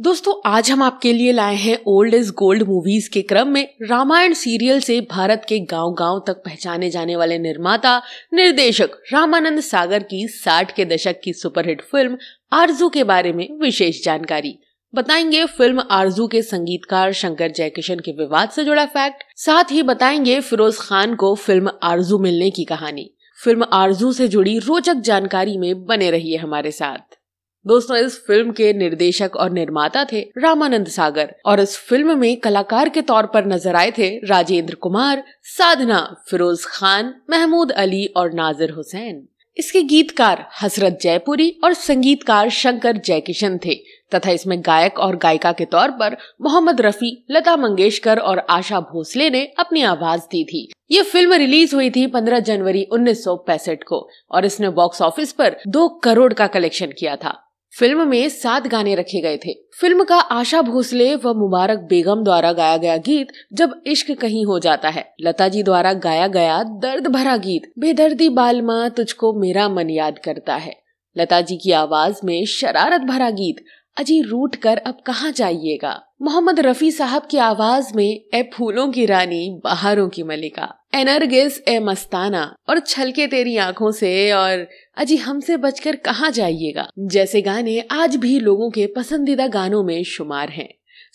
दोस्तों आज हम आपके लिए लाए हैं ओल्ड इज गोल्ड मूवीज के क्रम में रामायण सीरियल से भारत के गांव-गांव तक पहचाने जाने वाले निर्माता निर्देशक रामानंद सागर की 60 के दशक की सुपरहिट फिल्म आरजू के बारे में विशेष जानकारी बताएंगे फिल्म आरजू के संगीतकार शंकर जयकिशन के विवाद से जुड़ा फैक्ट साथ ही बताएंगे फिरोज खान को फिल्म आरजू मिलने की कहानी फिल्म आरजू से जुड़ी रोचक जानकारी में बने रहिए हमारे साथ दोस्तों इस फिल्म के निर्देशक और निर्माता थे रामानंद सागर और इस फिल्म में कलाकार के तौर पर नजर आए थे राजेंद्र कुमार साधना फिरोज खान महमूद अली और नाजिर हुसैन इसके गीतकार हसरत जयपुरी और संगीतकार शंकर जयकिशन थे तथा इसमें गायक और गायिका के तौर पर मोहम्मद रफी लता मंगेशकर और आशा भोसले ने अपनी आवाज दी थी ये फिल्म रिलीज हुई थी 15 जनवरी 1965 को और इसने बॉक्स ऑफिस पर दो करोड़ का कलेक्शन किया था फिल्म में सात गाने रखे गए थे फिल्म का आशा भोसले व मुबारक बेगम द्वारा गाया गया गीत जब इश्क कहीं हो जाता है लता जी द्वारा गाया गया दर्द भरा गीत बेदर्दी बाल माँ तुझको मेरा मन याद करता है लता जी की आवाज में शरारत भरा गीत अजी रूट कर अब कहाँ जाइएगा मोहम्मद रफी साहब की आवाज में ए फूलों की रानी बहारों की मलिका एनर्गिस ए मस्ताना और छलके तेरी आंखों से और अजी हमसे बचकर कहाँ जाइएगा जैसे गाने आज भी लोगों के पसंदीदा गानों में शुमार हैं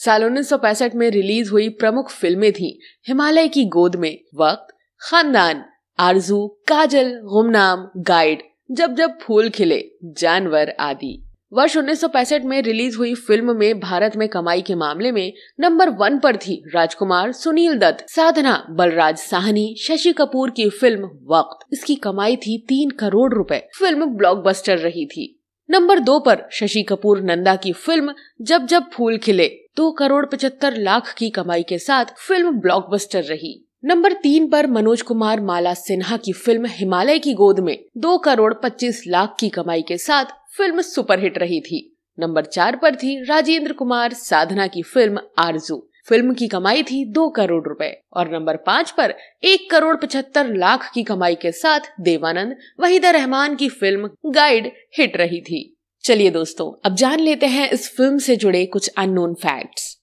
साल उन्नीस में रिलीज हुई प्रमुख फिल्में थी हिमालय की गोद में वक्त खानदान आरजू काजल गुमनाम गाइड जब जब फूल खिले जानवर आदि वर्ष उन्नीस में रिलीज हुई फिल्म में भारत में कमाई के मामले में नंबर वन पर थी राजकुमार सुनील दत्त साधना बलराज साहनी शशि कपूर की फिल्म वक्त इसकी कमाई थी तीन करोड़ रुपए फिल्म ब्लॉकबस्टर रही थी नंबर दो पर शशि कपूर नंदा की फिल्म जब जब फूल खिले दो करोड़ पचहत्तर लाख की कमाई के साथ फिल्म ब्लॉकबस्टर रही नंबर तीन पर मनोज कुमार माला सिन्हा की फिल्म हिमालय की गोद में दो करोड़ पच्चीस लाख की कमाई के साथ फिल्म सुपरहिट रही थी नंबर चार पर थी राजेंद्र कुमार साधना की फिल्म आरजू फिल्म की कमाई थी दो करोड़ रुपए और नंबर पाँच पर एक करोड़ पचहत्तर लाख की कमाई के साथ देवानंद वहीदा रहमान की फिल्म गाइड हिट रही थी चलिए दोस्तों अब जान लेते हैं इस फिल्म से जुड़े कुछ अननोन फैक्ट्स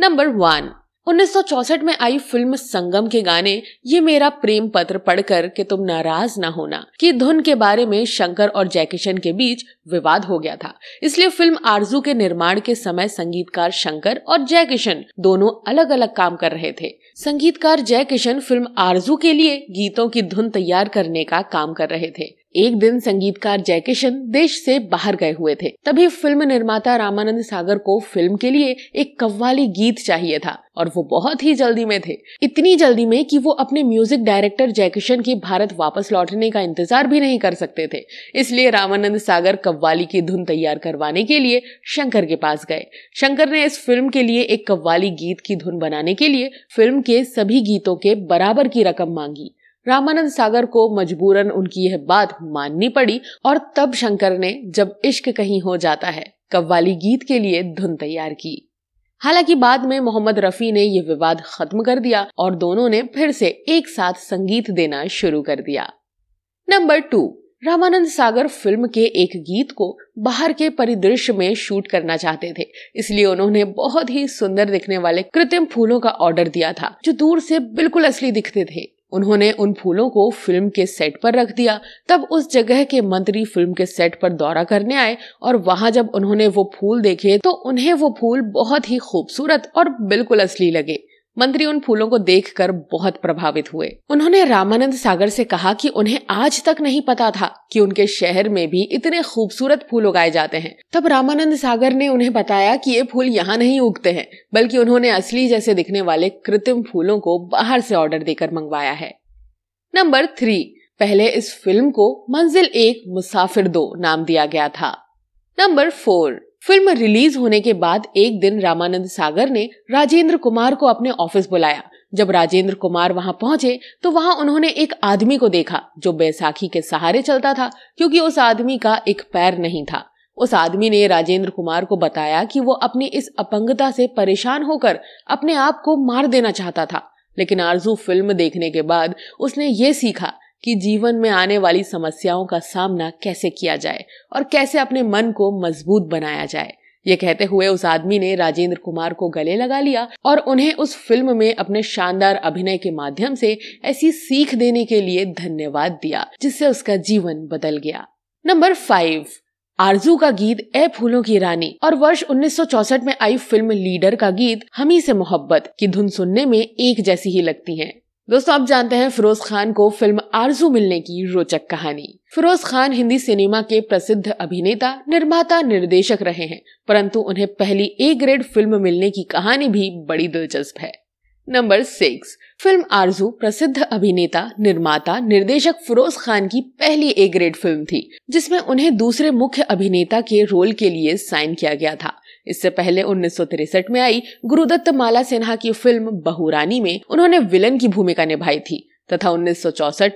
नंबर वन उन्नीस में आई फिल्म संगम के गाने ये मेरा प्रेम पत्र पढ़कर कि तुम नाराज ना होना की धुन के बारे में शंकर और जयकिशन के बीच विवाद हो गया था इसलिए फिल्म आरजू के निर्माण के समय संगीतकार शंकर और जयकिशन दोनों अलग अलग काम कर रहे थे संगीतकार जयकिशन फिल्म आरजू के लिए गीतों की धुन तैयार करने का काम कर रहे थे एक दिन संगीतकार जयकिशन देश से बाहर गए हुए थे तभी फिल्म निर्माता रामानंद सागर को फिल्म के लिए एक कव्वाली गीत चाहिए था और वो बहुत ही जल्दी में थे इतनी जल्दी में कि वो अपने म्यूजिक डायरेक्टर जयकिशन की भारत वापस लौटने का इंतजार भी नहीं कर सकते थे इसलिए रामानंद सागर कव्वाली की धुन तैयार करवाने के लिए शंकर के पास गए शंकर ने इस फिल्म के लिए एक कव्वाली गीत की धुन बनाने के लिए फिल्म के सभी गीतों के बराबर की रकम मांगी रामानंद सागर को मजबूरन उनकी यह बात माननी पड़ी और तब शंकर ने जब इश्क कहीं हो जाता है कव्वाली गीत के लिए धुन तैयार की हालांकि बाद में मोहम्मद रफी ने यह विवाद खत्म कर दिया और दोनों ने फिर से एक साथ संगीत देना शुरू कर दिया number two Ramanand Sagar film के एक गीत को बाहर के परिदृश्य में शूट करना चाहते थे इसलिए उन्होंने बहुत ही सुंदर दिखने वाले कृत्रिम फूलों का ऑर्डर दिया था जो दूर से बिल्कुल असली दिखते थे उन्होंने उन फूलों को फिल्म के सेट पर रख दिया तब उस जगह के मंत्री फिल्म के सेट पर दौरा करने आए और वहां जब उन्होंने वो फूल देखे तो उन्हें वो फूल बहुत ही खूबसूरत और बिल्कुल असली लगे मंत्री उन फूलों को देखकर बहुत प्रभावित हुए उन्होंने रामानंद सागर से कहा कि उन्हें आज तक नहीं पता था कि उनके शहर में भी इतने खूबसूरत फूल उगाए जाते हैं तब रामानंद सागर ने उन्हें बताया कि ये फूल यहाँ नहीं उगते हैं बल्कि उन्होंने असली जैसे दिखने वाले कृत्रिम फूलों को बाहर से ऑर्डर देकर मंगवाया है नंबर थ्री पहले इस फिल्म को मंजिल एक मुसाफिर दो नाम दिया गया था नंबर फोर फिल्म रिलीज होने के बाद एक दिन रामानंद सागर ने राजेंद्र कुमार को अपने ऑफिस बुलाया जब राजेंद्र कुमार वहां पहुंचे तो वहां उन्होंने एक आदमी को देखा जो बैसाखी के सहारे चलता था क्योंकि उस आदमी का एक पैर नहीं था उस आदमी ने राजेंद्र कुमार को बताया कि वो अपनी इस अपंगता से परेशान होकर अपने आप को मार देना चाहता था लेकिन आरजू फिल्म देखने के बाद उसने ये सीखा कि जीवन में आने वाली समस्याओं का सामना कैसे किया जाए और कैसे अपने मन को मजबूत बनाया जाए ये कहते हुए उस आदमी ने राजेंद्र कुमार को गले लगा लिया और उन्हें उस फिल्म में अपने शानदार अभिनय के माध्यम से ऐसी सीख देने के लिए धन्यवाद दिया जिससे उसका जीवन बदल गया नंबर फाइव आरजू का गीत ए फूलों की रानी और वर्ष 1964 में आई फिल्म लीडर का गीत हमी से मोहब्बत की धुन सुनने में एक जैसी ही लगती हैं। दोस्तों आप जानते हैं फिरोज खान को फिल्म आरजू मिलने की रोचक कहानी फिरोज खान हिंदी सिनेमा के प्रसिद्ध अभिनेता निर्माता निर्देशक रहे हैं परंतु उन्हें पहली ए ग्रेड फिल्म मिलने की कहानी भी बड़ी दिलचस्प है नंबर सिक्स फिल्म आरजू प्रसिद्ध अभिनेता निर्माता निर्देशक फिरोज खान की पहली ए ग्रेड फिल्म थी जिसमें उन्हें दूसरे मुख्य अभिनेता के रोल के लिए साइन किया गया था इससे पहले उन्नीस में आई गुरुदत्त माला सिन्हा की फिल्म बहुरानी में उन्होंने विलन की भूमिका निभाई थी तथा उन्नीस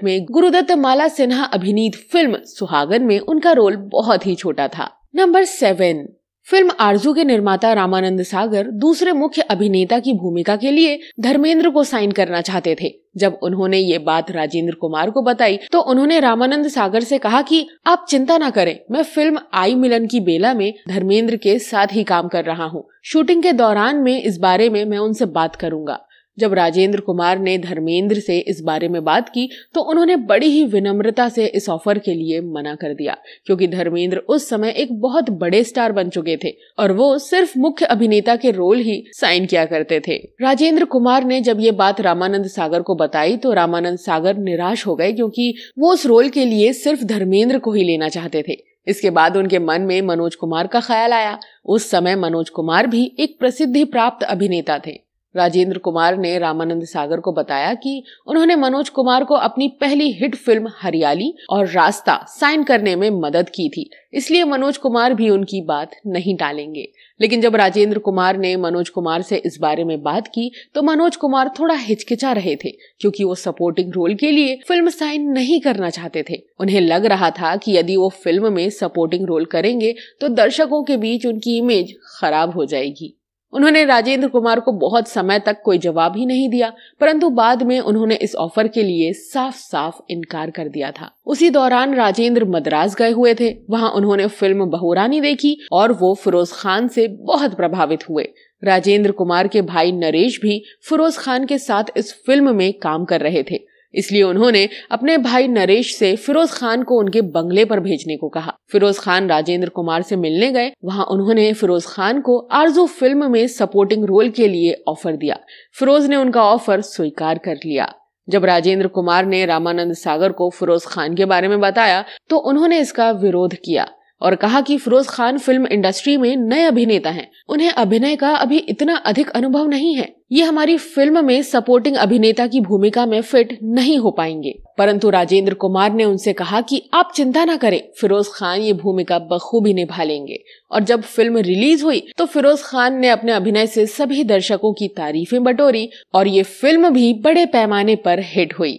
में गुरुदत्त माला सिन्हा अभिनीत फिल्म सुहागन में उनका रोल बहुत ही छोटा था नंबर सेवन फिल्म आरजू के निर्माता रामानंद सागर दूसरे मुख्य अभिनेता की भूमिका के लिए धर्मेंद्र को साइन करना चाहते थे जब उन्होंने ये बात राजेंद्र कुमार को बताई तो उन्होंने रामानंद सागर से कहा कि आप चिंता ना करें मैं फिल्म आई मिलन की बेला में धर्मेंद्र के साथ ही काम कर रहा हूँ शूटिंग के दौरान में इस बारे में मैं उनसे बात करूंगा जब राजेंद्र कुमार ने धर्मेंद्र से इस बारे में बात की तो उन्होंने बड़ी ही विनम्रता से इस ऑफर के लिए मना कर दिया क्योंकि धर्मेंद्र उस समय एक बहुत बड़े स्टार बन चुके थे और वो सिर्फ मुख्य अभिनेता के रोल ही साइन किया करते थे राजेंद्र कुमार ने जब ये बात रामानंद सागर को बताई तो रामानंद सागर निराश हो गए क्योंकि वो उस रोल के लिए सिर्फ धर्मेंद्र को ही लेना चाहते थे इसके बाद उनके मन में मनोज कुमार का ख्याल आया उस समय मनोज कुमार भी एक प्रसिद्धि प्राप्त अभिनेता थे राजेंद्र कुमार ने रामानंद सागर को बताया कि उन्होंने मनोज कुमार को अपनी पहली हिट फिल्म हरियाली और रास्ता साइन करने में मदद की थी इसलिए मनोज कुमार भी उनकी बात नहीं टालेंगे लेकिन जब राजेंद्र कुमार ने मनोज कुमार से इस बारे में बात की तो मनोज कुमार थोड़ा हिचकिचा रहे थे क्योंकि वो सपोर्टिंग रोल के लिए फिल्म साइन नहीं करना चाहते थे उन्हें लग रहा था कि यदि वो फिल्म में सपोर्टिंग रोल करेंगे तो दर्शकों के बीच उनकी इमेज खराब हो जाएगी उन्होंने राजेंद्र कुमार को बहुत समय तक कोई जवाब ही नहीं दिया परंतु बाद में उन्होंने इस ऑफर के लिए साफ साफ इनकार कर दिया था उसी दौरान राजेंद्र मद्रास गए हुए थे वहां उन्होंने फिल्म बहुरानी देखी और वो फिरोज खान से बहुत प्रभावित हुए राजेंद्र कुमार के भाई नरेश भी फिरोज खान के साथ इस फिल्म में काम कर रहे थे इसलिए उन्होंने अपने भाई नरेश से फिरोज खान को उनके बंगले पर भेजने को कहा फिरोज खान राजेंद्र कुमार से मिलने गए वहां उन्होंने फिरोज खान को आरजू फिल्म में सपोर्टिंग रोल के लिए ऑफर दिया फिरोज ने उनका ऑफर स्वीकार कर लिया जब राजेंद्र कुमार ने रामानंद सागर को फिरोज खान के बारे में बताया तो उन्होंने इसका विरोध किया और कहा कि फिरोज खान फिल्म इंडस्ट्री में नए अभिनेता हैं उन्हें अभिनय का अभी इतना अधिक अनुभव नहीं है ये हमारी फिल्म में सपोर्टिंग अभिनेता की भूमिका में फिट नहीं हो पाएंगे परंतु राजेंद्र कुमार ने उनसे कहा कि आप चिंता ना करें फिरोज खान ये भूमिका बखूबी निभा लेंगे और जब फिल्म रिलीज हुई तो फिरोज खान ने अपने अभिनय से सभी दर्शकों की तारीफें बटोरी और ये फिल्म भी बड़े पैमाने पर हिट हुई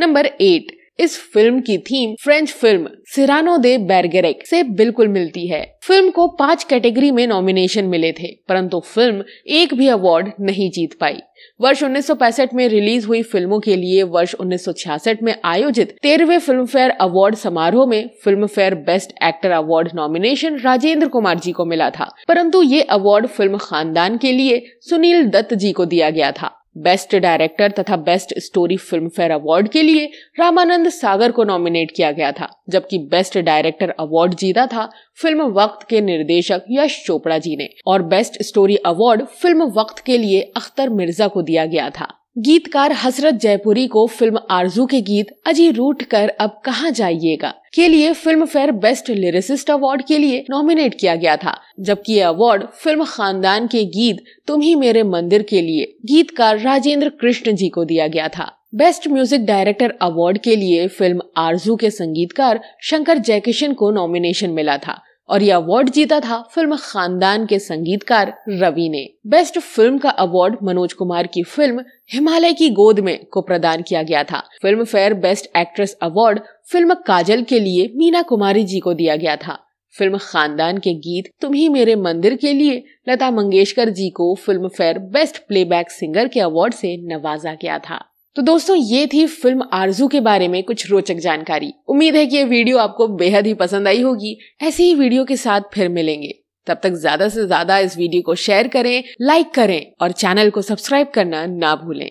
नंबर एट इस फिल्म की theme French film Cyrano de Bergerac से बिल्कुल मिलती है फिल्म को पांच कैटेगरी में नॉमिनेशन मिले थे परंतु फिल्म एक भी अवार्ड नहीं जीत पाई वर्ष 1965 में रिलीज हुई फिल्मों के लिए वर्ष 1966 में आयोजित तेरहवे फिल्म फेयर अवार्ड समारोह में Filmfare best actor award nomination Rajendra Kumar ji को मिला था परंतु ये अवार्ड फिल्म खानदान के लिए सुनील दत्त जी को दिया गया था बेस्ट डायरेक्टर तथा best story Filmfare award के लिए रामानंद सागर को नॉमिनेट किया गया था जबकि बेस्ट डायरेक्टर अवार्ड जीता था फिल्म वक्त के निर्देशक यश चोपड़ा जी ने और बेस्ट स्टोरी अवार्ड फिल्म वक्त के लिए अख्तर मिर्जा को दिया गया था गीतकार हसरत जयपुरी को फिल्म आरजू के गीत अजी रूट कर अब कहाँ जाइएगा के लिए Filmfare best lyricist award के लिए नॉमिनेट किया गया था जबकि ये अवार्ड फिल्म खानदान के गीत तुम ही मेरे मंदिर के लिए गीतकार राजेंद्र कृष्ण जी को दिया गया था बेस्ट म्यूजिक डायरेक्टर अवार्ड के लिए फिल्म आरजू के संगीतकार शंकर जयकिशन को नॉमिनेशन मिला था और ये अवार्ड जीता था फिल्म खानदान के संगीतकार रवि ने बेस्ट फिल्म का अवार्ड मनोज कुमार की फिल्म हिमालय की गोद में को प्रदान किया गया था Filmfare best actress award film Kajal के लिए मीना कुमारी जी को दिया गया था फिल्म खानदान के गीत तुम ही मेरे मंदिर के लिए लता मंगेशकर जी को Filmfare best playback singer के अवार्ड से नवाजा गया था तो दोस्तों ये थी फिल्म आरजू के बारे में कुछ रोचक जानकारी उम्मीद है कि ये वीडियो आपको बेहद ही पसंद आई होगी ऐसी ही वीडियो के साथ फिर मिलेंगे तब तक ज्यादा से ज्यादा इस वीडियो को शेयर करें लाइक करें और चैनल को सब्सक्राइब करना ना भूलें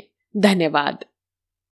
धन्यवाद